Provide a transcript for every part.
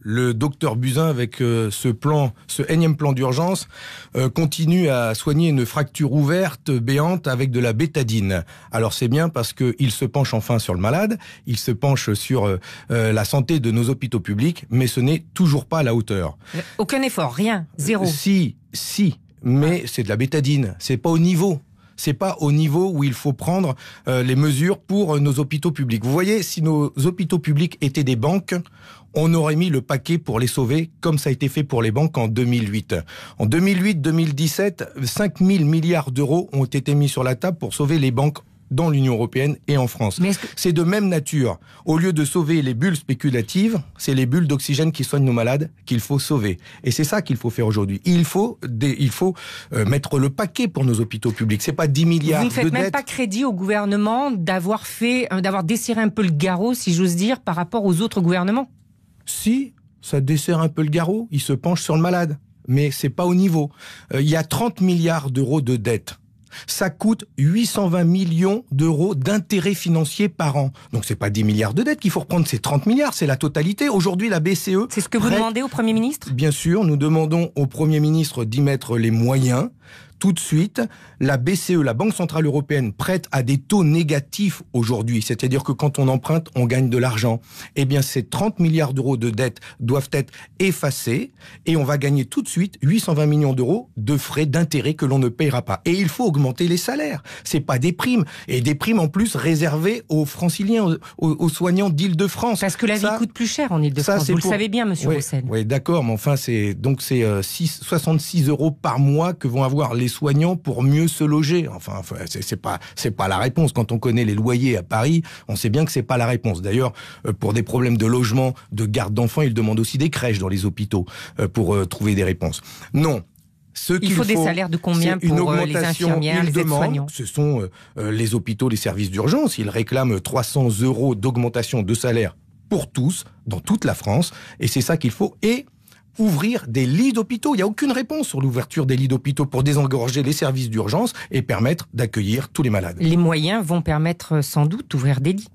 le docteur Buzin, avec euh, ce plan, ce énième plan d'urgence, euh, continue à soigner une fracture ouverte, béante, avec de la bétadine. Alors c'est bien parce qu'il se penche enfin sur le malade, il se penche sur euh, la santé de nos hôpitaux publics, mais ce n'est toujours pas à la hauteur. Aucun effort, rien, zéro. Si, si, mais c'est de la bétadine, c'est pas au niveau c'est pas au niveau où il faut prendre euh, les mesures pour euh, nos hôpitaux publics. Vous voyez, si nos hôpitaux publics étaient des banques, on aurait mis le paquet pour les sauver, comme ça a été fait pour les banques en 2008. En 2008-2017, 5 000 milliards d'euros ont été mis sur la table pour sauver les banques dans l'Union européenne et en France. C'est de même nature. Au lieu de sauver les bulles spéculatives, c'est les bulles d'oxygène qui soignent nos malades qu'il faut sauver. Et c'est ça qu'il faut faire aujourd'hui. Il faut, euh, mettre le paquet pour nos hôpitaux publics. C'est pas 10 milliards de Vous ne faites même pas crédit au gouvernement d'avoir fait, euh, d'avoir desserré un peu le garrot, si j'ose dire, par rapport aux autres gouvernements. Si, ça desserre un peu le garrot. Il se penche sur le malade mais c'est pas au niveau. Euh, il y a 30 milliards d'euros de dettes ça coûte 820 millions d'euros d'intérêts financiers par an. Donc c'est pas 10 milliards de dettes qu'il faut reprendre, c'est 30 milliards, c'est la totalité. Aujourd'hui, la BCE. C'est ce que vous demandez au Premier ministre Bien sûr, nous demandons au Premier ministre d'y mettre les moyens tout de suite, la BCE, la Banque Centrale Européenne, prête à des taux négatifs aujourd'hui. C'est-à-dire que quand on emprunte, on gagne de l'argent. Eh bien, ces 30 milliards d'euros de dettes doivent être effacés et on va gagner tout de suite 820 millions d'euros de frais d'intérêt que l'on ne payera pas. Et il faut augmenter les salaires. C'est pas des primes. Et des primes en plus réservées aux franciliens, aux, soignants d'Île-de-France. Parce que la vie coûte plus cher en Île-de-France. Vous le savez bien, monsieur Roussel. oui d'accord. Mais enfin, c'est donc c'est 66 euh, euros par mois que vont avoir les soignants pour mieux se loger. Enfin, c'est pas c'est pas la réponse. Quand on connaît les loyers à Paris, on sait bien que c'est pas la réponse. D'ailleurs, euh, pour des problèmes de logement, de garde d'enfants, ils demandent aussi des crèches dans les hôpitaux euh, pour euh, trouver des réponses. Non, ce il faut, des salaires de combien pour une augmentation, les infirmières, les soignants Ce sont les hôpitaux, les services d'urgence. Ils réclament 300 euros d'augmentation de salaire pour tous, dans toute la France. Et c'est ça qu'il faut. Et ouvrir des lits d'hôpitaux. Il n'y a aucune réponse sur l'ouverture des lits d'hôpitaux pour désengorger les services d'urgence et permettre d'accueillir tous les malades. Les moyens vont permettre sans doute d'ouvrir des lits.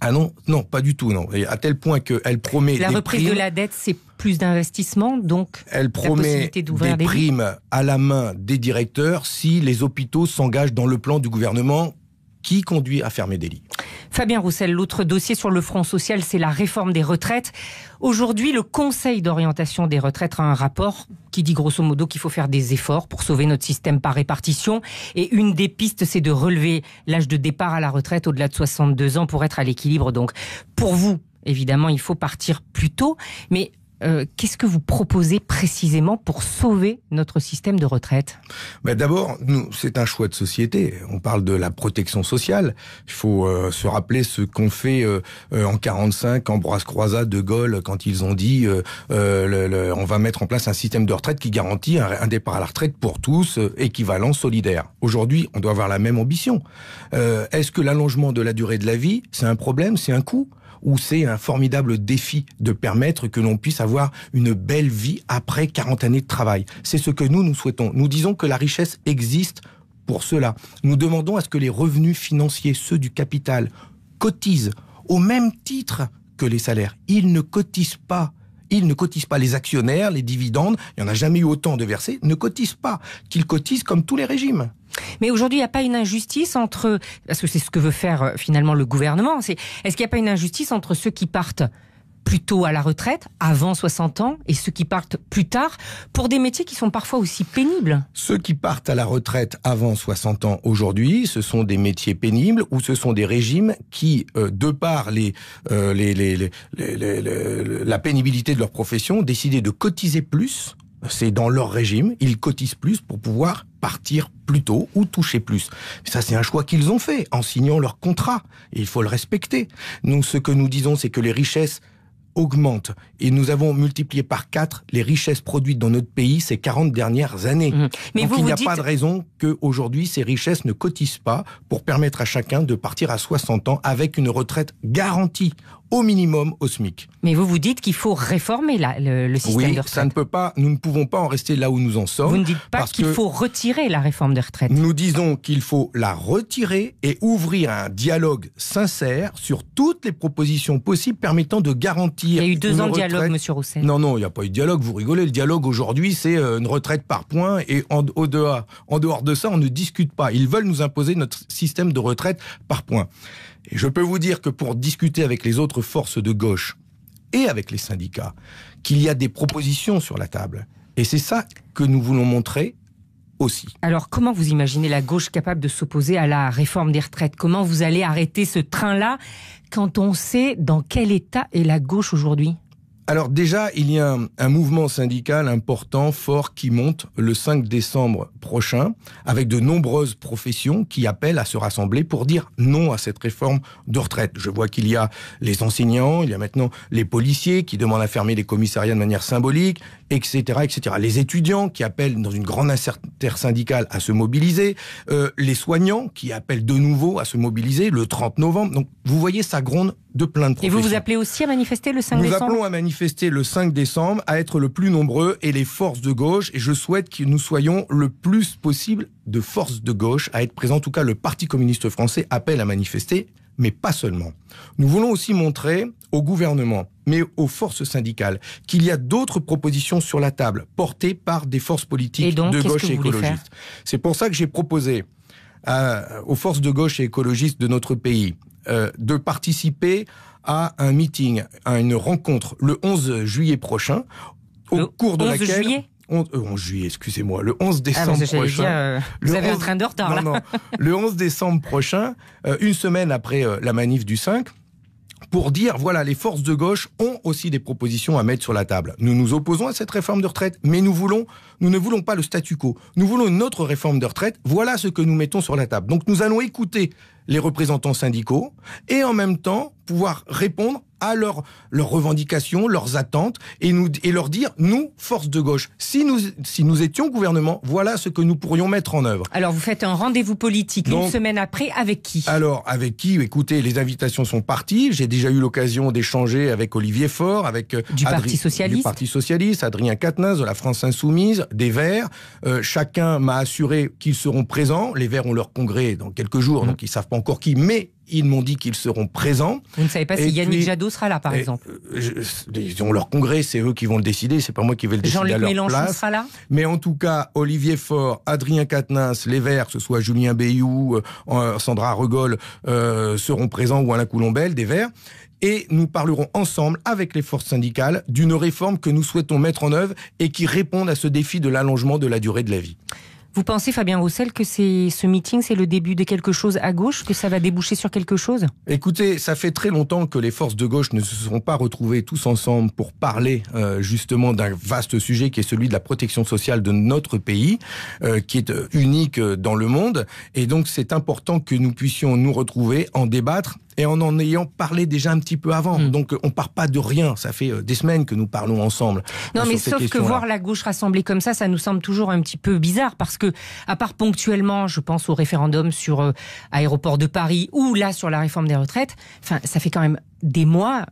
Ah non, non, pas du tout, non. à tel point qu'elle promet. La reprise de la dette, c'est plus d'investissement, donc. Elle promet des primes à la main des directeurs si les hôpitaux s'engagent dans le plan du gouvernement qui conduit à fermer des lits. Fabien Roussel, l'autre dossier sur le front social, c'est la réforme des retraites. Aujourd'hui, le Conseil d'orientation des retraites a un rapport qui dit grosso modo qu'il faut faire des efforts pour sauver notre système par répartition. Et une des pistes, c'est de relever l'âge de départ à la retraite au-delà de 62 ans pour être à l'équilibre. Donc, pour vous, évidemment, il faut partir plus tôt. Mais euh, qu'est-ce que vous proposez précisément pour sauver notre système de retraite bah, D'abord, c'est un choix de société. On parle de la protection sociale. Il faut euh, se rappeler ce qu'on fait euh, en 1945 Ambroise brasse de Gaulle, quand ils ont dit on va mettre en place un système de retraite qui garantit un départ à la retraite pour tous, équivalent, solidaire. Aujourd'hui, on doit avoir la même ambition. Est-ce que l'allongement de la durée de la vie, c'est un problème, c'est un coût où c'est un formidable défi de permettre que l'on puisse avoir une belle vie après 40 années de travail. C'est ce que nous, nous souhaitons. Nous disons que la richesse existe pour cela. Nous demandons à ce que les revenus financiers, ceux du capital, cotisent au même titre que les salaires. Ils ne cotisent pas. Ils ne cotisent pas les actionnaires, les dividendes, il n'y en a jamais eu autant de versés, ne cotisent pas, qu'ils cotisent comme tous les régimes. Mais aujourd'hui, il n'y a pas une injustice entre, parce que c'est ce que veut faire euh, finalement le gouvernement, est-ce qu'il n'y a pas une injustice entre ceux qui partent plutôt à la retraite, avant 60 ans, et ceux qui partent plus tard, pour des métiers qui sont parfois aussi pénibles. Ceux qui partent à la retraite avant 60 ans aujourd'hui, ce sont des métiers pénibles ou ce sont des régimes qui, euh, de par euh, la pénibilité de leur profession, décidé de cotiser plus. C'est dans leur régime, ils cotisent plus pour pouvoir partir plus tôt ou toucher plus. ça, c'est un choix qu'ils ont fait en signant leur contrat. il faut le respecter. Nous, ce que nous disons, c'est que les richesses augmentent. Et nous avons multiplié par quatre les richesses produites dans notre pays ces 40 dernières années. Mmh. Mais Donc il n'y a pas de raison qu'aujourd'hui ces richesses ne cotisent pas pour permettre à chacun de partir à 60 ans avec une retraite garantie au minimum au SMIC. Mais vous vous dites qu'il faut réformer le, système de retraite. ça ne peut pas, nous ne pouvons pas en rester là où nous en sommes. Vous ne dites pas qu'il faut retirer la réforme de retraite Nous disons qu'il faut la retirer et ouvrir un dialogue sincère sur toutes les propositions possibles permettant de garantir. Il y a eu deux ans de dialogue, M. Monsieur Roussel. Non, non, il n'y a pas eu de dialogue. Vous rigolez. Le dialogue aujourd'hui, c'est euh, une retraite par points. et en, au dehors, en dehors de ça, on ne discute pas. Ils veulent nous imposer notre système de retraite par points je peux vous dire que pour discuter avec les autres forces de gauche et avec les syndicats, qu'il y a des propositions sur la table. Et c'est ça que nous voulons montrer aussi. Alors comment vous imaginez la gauche capable de s'opposer à la réforme des retraites Comment vous allez arrêter ce train-là quand on sait dans quel état est la gauche aujourd'hui alors déjà, il y a un, mouvement syndical important, fort, qui monte le 5 décembre prochain, avec de nombreuses professions qui appellent à se rassembler pour dire non à cette réforme de retraite. Je vois qu'il y a les enseignants, il y a maintenant les policiers qui demandent à fermer les commissariats de manière symbolique, etc., etc. Les étudiants qui appellent dans une grande syndicale à se mobiliser, euh, les soignants qui appellent de nouveau à se mobiliser le 30 novembre. Donc vous voyez, ça gronde de plein de Et vous vous appelez aussi à manifester le 5 décembre Nous appelons à manifester le 5 décembre, à être le plus nombreux et les forces de gauche, et je souhaite que nous soyons le plus possible de forces de gauche à être présents. En tout cas, le Parti communiste français appelle à manifester mais pas seulement. Nous voulons aussi montrer au gouvernement, mais aux forces syndicales, qu'il y a d'autres propositions sur la table, portées par des forces politiques de gauche et écologistes. C'est pour ça que j'ai proposé euh, aux forces de gauche et écologistes de notre pays euh, de participer à un meeting, à une rencontre le 11 juillet prochain, au cours de laquelle... 11, euh, juillet, excusez-moi, le 11 ah, décembre prochain. Euh, vous avez train de retard le 11 décembre prochain, euh, une semaine après la manif du 5, pour dire voilà, les forces de gauche ont aussi des propositions à mettre sur la table. Nous nous opposons à cette réforme de retraite, mais nous voulons, nous ne voulons pas le statu quo. Nous voulons notre réforme de retraite. Voilà ce que nous mettons sur la table. Donc nous allons écouter les représentants syndicaux et en même temps pouvoir répondre à leurs, revendications, leurs attentes, et, nous, et leur dire, nous, force de gauche, si nous, si nous étions gouvernement, voilà ce que nous pourrions mettre en œuvre. Alors vous faites un rendez-vous politique une semaine après, avec qui Alors avec qui Écoutez, les invitations sont parties, j'ai déjà eu l'occasion d'échanger avec Olivier Faure, avec euh, du, Parti socialiste. du Parti Socialiste, Adrien Quatennens, de la France Insoumise, des Verts. Euh, chacun m'a assuré qu'ils seront présents, les Verts ont leur congrès dans quelques jours, mmh. donc ils ne savent pas encore qui, mais ils m'ont dit qu'ils seront présents. Vous ne savez pas si Yannick Jadot sera là, par exemple euh, Ils ont leur congrès, c'est eux qui vont le décider, c'est pas moi qui vais le décider Jean-Luc Mélenchon sera là Mais en tout cas, Olivier Faure, Adrien Quatennens, les Verts, que ce soit Julien Bayou, euh, euh, Sandra Regol, seront présents, ou Alain Coulombelle, des Verts et nous parlerons ensemble avec les forces syndicales d'une réforme que nous souhaitons mettre en œuvre et qui réponde à ce défi de l'allongement de la durée de la vie. Vous pensez, Fabien Roussel, que ce meeting, c'est le début de quelque chose à gauche, que ça va déboucher sur quelque chose Écoutez, ça fait très longtemps que les forces de gauche ne se sont pas retrouvées tous ensemble pour parler euh, justement d'un vaste sujet qui est celui de la protection sociale de notre pays, euh, qui est euh, unique dans le monde. Et donc, c'est important que nous puissions nous retrouver, en débattre et en en ayant parlé déjà un petit peu avant. Hmm. Donc on part pas de rien. Ça fait des semaines que nous parlons ensemble. Non, mais sauf que voir la gauche rassemblée comme ça, ça nous semble toujours un petit peu bizarre parce que à part ponctuellement, je pense au référendum sur euh, aéroport de Paris ou là sur la réforme des retraites, ça fait quand même des mois,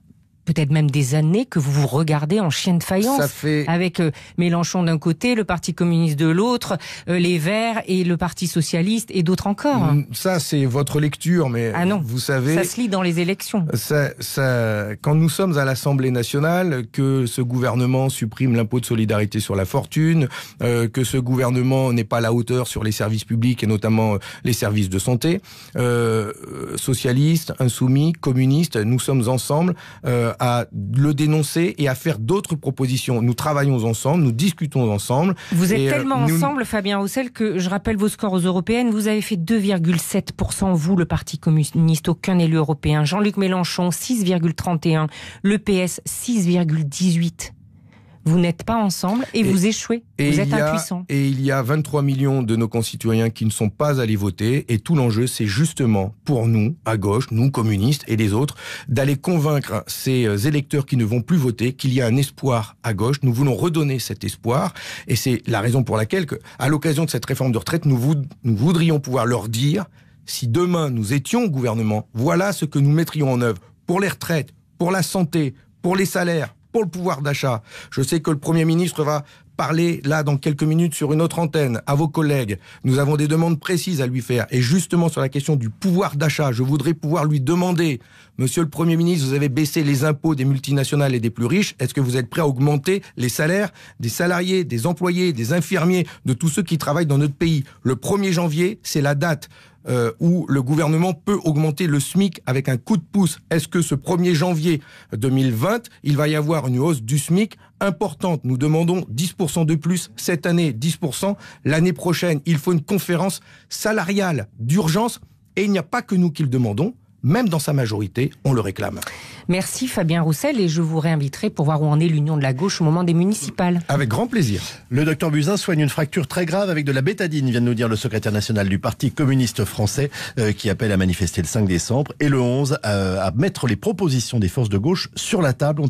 peut-être même des années que vous vous regardez en chien de faïence avec euh, Mélenchon d'un côté, le Parti communiste de l'autre, euh, les Verts et le Parti socialiste et d'autres encore. Mm, ça, c'est votre lecture, mais ah non, vous savez... Ça se lit dans les élections. Ça, ça... Quand nous sommes à l'Assemblée nationale, que ce gouvernement supprime l'impôt de solidarité sur la fortune, euh, que ce gouvernement n'est pas à la hauteur sur les services publics et notamment les services de santé, euh, socialistes, insoumis, communistes, nous sommes ensemble à le dénoncer et à faire d'autres propositions. Nous travaillons ensemble, nous discutons ensemble. Vous êtes euh, tellement ensemble, Fabien Roussel, que je rappelle vos scores aux européennes. Vous avez fait 2,7%, vous, le Parti communiste, aucun élu européen. Jean-Luc Mélenchon, 6,31. Le PS, 6,18. Vous n'êtes pas ensemble et, vous échouez. vous êtes impuissants. Et il y a 23 millions de nos concitoyens qui ne sont pas allés voter. Et tout l'enjeu, c'est justement pour nous, à gauche, nous communistes et les autres, d'aller convaincre ces euh, électeurs qui ne vont plus voter qu'il y a un espoir à gauche. Nous voulons redonner cet espoir. Et c'est la raison pour laquelle, à l'occasion de cette réforme de retraite, nous, nous voudrions pouvoir leur dire si demain nous étions au gouvernement, voilà ce que nous mettrions en œuvre pour les retraites, pour la santé, pour les salaires, pour le pouvoir d'achat. Je sais que le Premier ministre va parler là dans quelques minutes sur une autre antenne à vos collègues. Nous avons des demandes précises à lui faire. Et justement sur la question du pouvoir d'achat, je voudrais pouvoir lui demander, Monsieur le Premier ministre, vous avez baissé les impôts des multinationales et des plus riches. Est-ce que vous êtes prêt à augmenter les salaires des salariés, des employés, des infirmiers, de tous ceux qui travaillent dans notre pays Le 1er janvier, c'est la date euh, où le gouvernement peut augmenter le SMIC avec un coup de pouce. Est-ce que ce 1er janvier 2020, il va y avoir une hausse du SMIC importante Nous demandons 10% de plus cette année, 10%. L'année prochaine, il faut une conférence salariale d'urgence. Et il n'y a pas que nous qui le demandons, même dans sa majorité, on le réclame. Merci Fabien Roussel et je vous réinviterai pour voir où en est l'union de la gauche au moment des municipales. Avec grand plaisir. Le docteur Buzin soigne une fracture très grave avec de la bétadine, vient de nous dire le secrétaire national du Parti communiste français euh, qui appelle à manifester le 5 décembre et le 11 euh, à, mettre les propositions des forces de gauche sur la table.